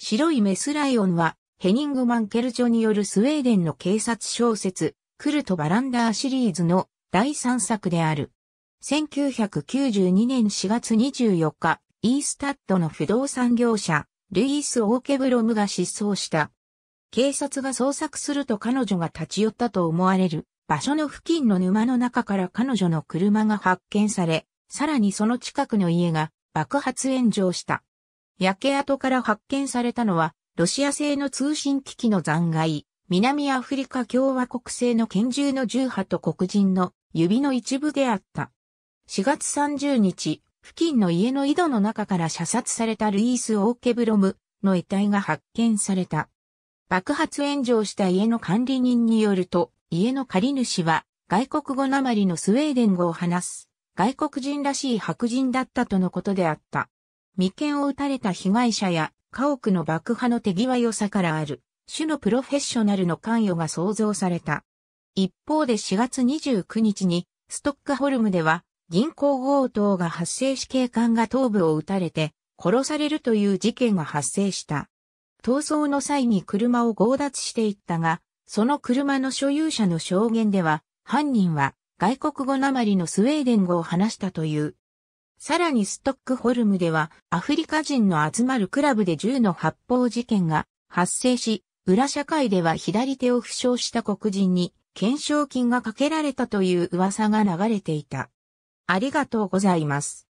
白いメスライオンは、ヘニング・マンケルョによるスウェーデンの警察小説、クルト・バランダーシリーズの第3作である。1992年4月24日、イースタッドの不動産業者、ルイース・オーケブロムが失踪した。警察が捜索すると彼女が立ち寄ったと思われる場所の付近の沼の中から彼女の車が発見され、さらにその近くの家が爆発炎上した。焼け跡から発見されたのは、ロシア製の通信機器の残骸、南アフリカ共和国製の拳銃の銃波と黒人の指の一部であった。4月30日、付近の家の井戸の中から射殺されたルイース・オーケブロムの遺体が発見された。爆発炎上した家の管理人によると、家の借り主は外国語なまりのスウェーデン語を話す、外国人らしい白人だったとのことであった。眉間を撃たれた被害者や家屋の爆破の手際良さからある、種のプロフェッショナルの関与が想像された。一方で4月29日に、ストックホルムでは、銀行強盗が発生し警官が頭部を撃たれて、殺されるという事件が発生した。逃走の際に車を強奪していったが、その車の所有者の証言では、犯人は外国語なまりのスウェーデン語を話したというさらにストックホルムではアフリカ人の集まるクラブで銃の発砲事件が発生し、裏社会では左手を負傷した黒人に懸賞金がかけられたという噂が流れていた。ありがとうございます。